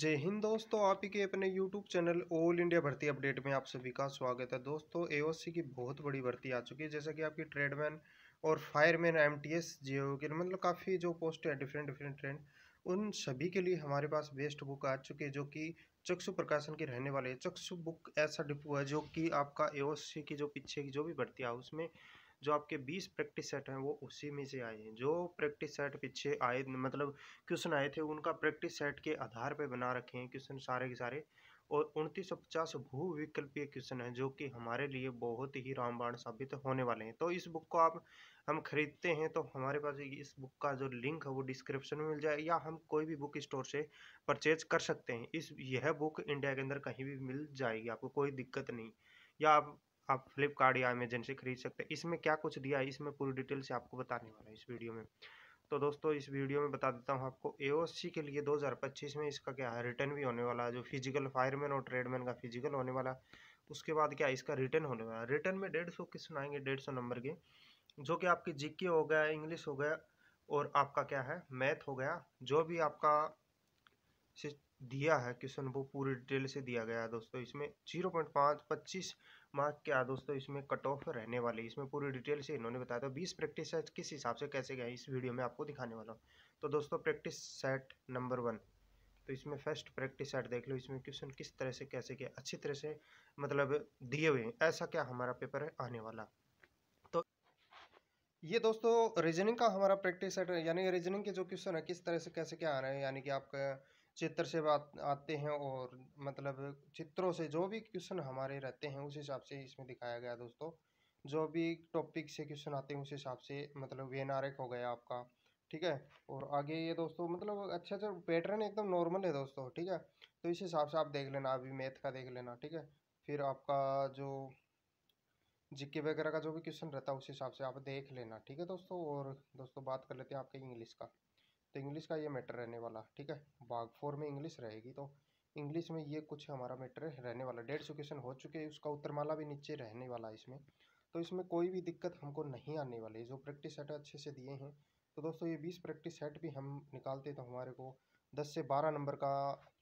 जय हिंद दोस्तों आप ही के अपने यूट्यूब चैनल ऑल इंडिया भर्ती अपडेट में आप सभी का स्वागत है दोस्तों एओसी की बहुत बड़ी भर्ती आ चुकी है जैसा कि आपकी ट्रेडमैन और फायरमैन एम टी एस जे मतलब काफ़ी जो पोस्ट है डिफरेंट डिफरेंट ट्रेंड उन सभी के लिए हमारे पास बेस्ट बुक आ चुकी है जो कि चक्षु प्रकाशन की रहने वाले है चक्षु बुक ऐसा डिपो है जो कि आपका ए की जो पीछे की जो भी भर्ती है उसमें जो आपके बीस प्रैक्टिस सेट हैं वो उसी में से आए हैं जो प्रैक्टिस सेट पीछे आए मतलब क्वेश्चन आए थे उनका प्रैक्टिस सेट के आधार पर बना रखे हैं क्वेश्चन सारे के सारे और उनतीस सौ पचास भूविकल्पीय क्वेश्चन हैं जो कि हमारे लिए बहुत ही रामबाण साबित होने वाले हैं तो इस बुक को आप हम खरीदते हैं तो हमारे पास इस बुक का जो लिंक है वो डिस्क्रिप्शन में मिल जाए या हम कोई भी बुक स्टोर से परचेज कर सकते हैं इस यह बुक इंडिया के अंदर कहीं भी मिल जाएगी आपको कोई दिक्कत नहीं या आप आप फ्लिपकार्ट या अमेजन से खरीद सकते हैं इसमें क्या कुछ दिया है इसमें पूरी डिटेल से आपको बताने वाला है इस वीडियो में तो दोस्तों इस वीडियो में बता देता हूँ आपको ए के लिए 2025 में इसका क्या है रिटर्न भी होने वाला है जो फिजिकल फायरमैन और ट्रेडमैन का फिजिकल होने वाला उसके बाद क्या इसका रिटर्न होने वाला रिटर्न में डेढ़ सौ क्वेश्चन आएंगे डेढ़ सौ नंबर के जो कि आपकी जीके हो गया इंग्लिश हो गया और आपका क्या है मैथ हो गया जो भी आपका से दिया है क्वेश्चन वो पूरी डिटेल से दिया गया है दोस्तों इसमें जीरो पॉइंट पाँच पच्चीस मार्क क्या दोस्तों इसमें कट ऑफ रहने वाले इसमें पूरी डिटेल से इन्होंने बताया था बीस प्रैक्टिस सेट किस हिसाब से कैसे गए इस वीडियो में आपको दिखाने वाला हूँ तो दोस्तों प्रैक्टिस सेट नंबर वन तो इसमें फर्स्ट प्रैक्टिस सेट देख लो इसमें क्वेश्चन किस तरह से कैसे किया अच्छी तरह से मतलब दिए हुए ऐसा क्या हमारा पेपर है आने वाला तो ये दोस्तों रीजनिंग का हमारा प्रैक्टिस सेट है यानी रीजनिंग के जो क्वेश्चन है किस तरह से कैसे क्या आ रहे हैं यानी कि आपका चित्र से बात आते हैं और मतलब चित्रों से जो भी क्वेश्चन हमारे रहते हैं उस हिसाब से इसमें दिखाया गया दोस्तों जो भी टॉपिक से क्वेश्चन आते हैं उस हिसाब से मतलब वी हो गया आपका ठीक है और आगे ये दोस्तों मतलब अच्छा अच्छा पैटर्न एकदम नॉर्मल है दोस्तों ठीक है तो इस हिसाब से आप देख लेना अभी मैथ का देख लेना ठीक है फिर आपका जो जिक्के वगैरह का जो भी क्वेश्चन रहता है उस हिसाब से आप देख लेना ठीक है दोस्तों और दोस्तों बात कर लेते हैं आपके इंग्लिश का तो इंग्लिश का ये मैटर रहने वाला ठीक है बाग फोर में इंग्लिश रहेगी तो इंग्लिश में ये कुछ हमारा मैटर रहने वाला डेढ़ सौ क्वेश्चन हो चुके हैं उसका उत्तरमाला भी नीचे रहने वाला है इसमें तो इसमें कोई भी दिक्कत हमको नहीं आने वाली जो प्रैक्टिस सेट अच्छे से दिए हैं तो दोस्तों ये बीस प्रैक्टिस सेट भी हम निकालते तो हमारे को दस से बारह नंबर का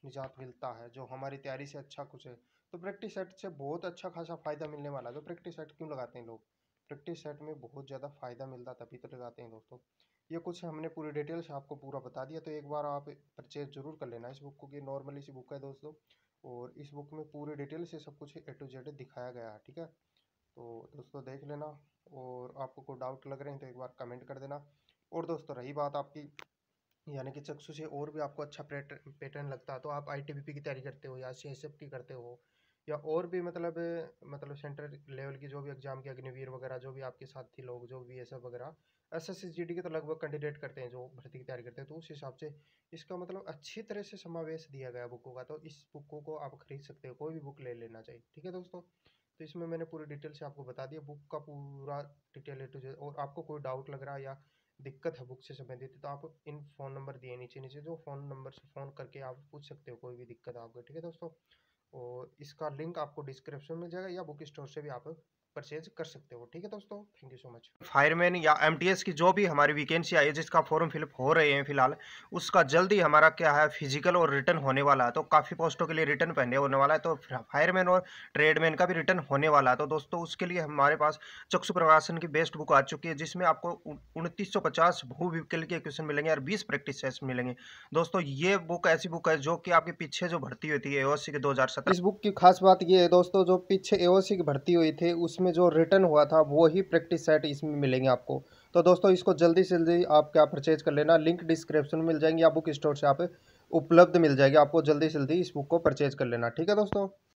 निजात मिलता है जो हमारी तैयारी से अच्छा कुछ है तो प्रैक्टिस सेट से बहुत अच्छा खासा फ़ायदा मिलने वाला है तो प्रैक्टिस सेट क्यों लगाते हैं लोग प्रैक्टिस सेट में बहुत ज़्यादा फ़ायदा मिलता है तभी तो लगाते हैं दोस्तों ये कुछ हमने पूरी डिटेल्स आपको पूरा बता दिया तो एक बार आप परचेज जरूर कर लेना इस बुक को कि नॉर्मली सी बुक है दोस्तों और इस बुक में पूरी डिटेल से सब कुछ ए टू जेड दिखाया गया है ठीक है तो दोस्तों देख लेना और आपको कोई डाउट लग रहे हैं तो एक बार कमेंट कर देना और दोस्तों रही बात आपकी यानी कि चक्षु से और भी आपको अच्छा पैटर्न लगता है तो आप आई की तैयारी करते हो या सी की करते हो या और भी मतलब मतलब सेंटर लेवल की जो भी एग्ज़ाम की अग्निवीर वगैरह जो भी आपके साथ थी लोग जो भी एस एफ वगैरह एस एस के तो लगभग कैंडिडेट करते हैं जो भर्ती की तैयारी करते हैं तो उस हिसाब से इसका मतलब अच्छी तरह से समावेश दिया गया बुकों का तो इस बुकों को आप खरीद सकते हो कोई भी बुक ले लेना चाहिए ठीक है दोस्तों तो इसमें मैंने पूरी डिटेल से आपको बता दिया बुक का पूरा डिटेल है टू और आपको कोई डाउट लग रहा है या दिक्कत है बुक से संबंधित तो आप इन फ़ोन नंबर दिए नीचे नीचे जो फ़ोन नंबर से फ़ोन करके आप पूछ सकते हो कोई भी दिक्कत आपको ठीक है दोस्तों और इसका लिंक आपको डिस्क्रिप्शन में जाएगा या बुक स्टोर से भी आप परचेज कर सकते हो ठीक है दोस्तों thank you so much fireman या एमटीएस की जो भी हमारी वैकेंसी आई है जिसका फॉर्म फिलअप हो रहे हैं फिलहाल उसका जल्दी हमारा क्या है फिजिकल और रिटर्न होने वाला है तो काफ़ी पोस्टों के लिए रिटर्न पहने होने वाला है तो फायरमैन और ट्रेडमैन का भी रिटर्न होने वाला है तो दोस्तों उसके लिए हमारे पास चक्षु प्रकाशन की बेस्ट बुक आ चुकी है जिसमें आपको उनतीस सौ पचास भू विकल के क्वेश्चन मिलेंगे और बीस प्रैक्टिस टेस्ट मिलेंगे दोस्तों ये बुक ऐसी बुक है जो कि आपके पीछे जो भर्ती हुई थी ए के दो इस बुक की खास बात यह है दोस्तों जो पीछे ए की भर्ती हुई थी उसमें में जो रिटर्न हुआ था वो ही प्रैक्टिस सेट इसमें मिलेंगे आपको तो दोस्तों इसको जल्दी से जल्दी आप क्या परचेज कर लेना लिंक डिस्क्रिप्शन में मिल जाएंगे या बुक स्टोर से आप उपलब्ध मिल जाएगी आपको जल्दी से जल्दी इस बुक को परचेज कर लेना ठीक है दोस्तों